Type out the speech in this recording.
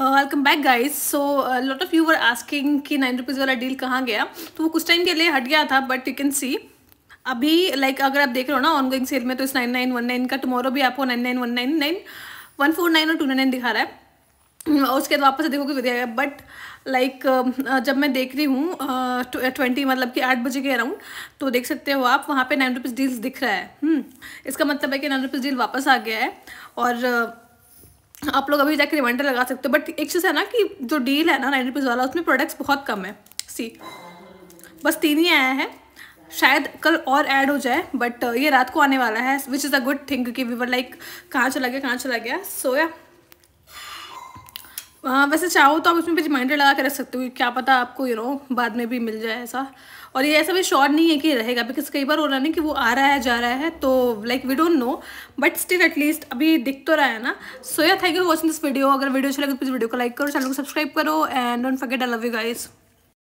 Welcome back guys so lot of you were asking कि nine rupees वाला deal कहाँ गया तो वो कुछ टाइम के लिए हट गया था बट यू कैन सी अभी लाइक like, अगर आप देख रहे हो ना ऑनगोइंग सेल में तो इस नाइन नाइन वन नाइन का टुमारो भी आपको nine nine one nine nine one four nine और टू नाइन नाइन दिखा रहा है और उसके बाद वापस देखोगे भी दिया बट लाइक जब मैं देख रही हूँ ट्वेंटी uh, uh, मतलब कि आठ बजे के अराउंड तो देख सकते हो आप वहाँ पे नाइन रुपीज़ डील्स दिख रहा है हम्म, इसका मतलब है कि नाइन रुपीज़ डील वापस आ गया है और uh, आप लोग अभी जाके रिमाइंडर लगा सकते हो बट एक चीज़ है ना कि जो डील है ना नाइन रुपीज़ वाला उसमें प्रोडक्ट्स बहुत कम है सी बस तीन ही आया है शायद कल और ऐड हो जाए बट ये रात को आने वाला है which is a good thing क्योंकि वी वर लाइक कहाँ चला गया कहाँ चला गया सो so, या yeah. हाँ, वैसे चाहो तो आप उसमें भी रिमाइंडर लगा के रख सकते हो क्या पता आपको यू नो बाद में भी मिल जाए ऐसा और ये ऐसा भी श्योर नहीं है कि रहेगा बिकॉज कई बार हो रहा है कि वो आ रहा है जा रहा है तो like we don't know but still at least अभी दिख तो रहा है ना so yeah thank you watching this video अगर वीडियो अच्छा लगे तो प्लीज़ वीडियो को लाइक करो चैनल को सब्सक्राइब करो and don't forget I love you guys